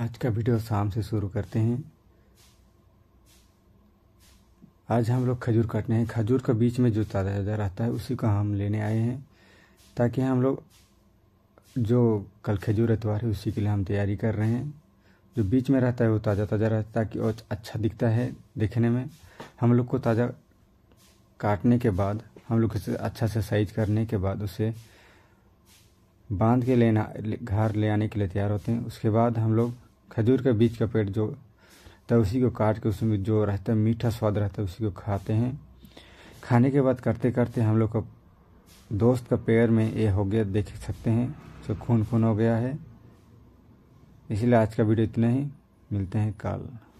आज का वीडियो शाम से शुरू करते हैं आज हम लोग खजूर काटने हैं खजूर का बीच में जो ताज़ा रहता है उसी को हम लेने आए हैं ताकि हम लोग जो कल खजूर एतवार है उसी के लिए हम तैयारी कर रहे हैं जो बीच में रहता है वो ताज़ा ताज़ा रहता है ताकि और अच्छा दिखता है देखने में हम लोग को ताज़ा काटने के बाद हम लोग इसे अच्छा से साइज करने के बाद उसे बांध के लेना घर ले आने के लिए तैयार होते हैं उसके बाद हम लोग खजूर के बीज का पेड़ जो तो है उसी को काट के उसमें जो रहता है मीठा स्वाद रहता है उसी को खाते हैं खाने के बाद करते करते हम लोग का दोस्त का पैर में ये हो गया देख सकते हैं जो खून खून हो गया है इसलिए आज का वीडियो इतना ही मिलते हैं कल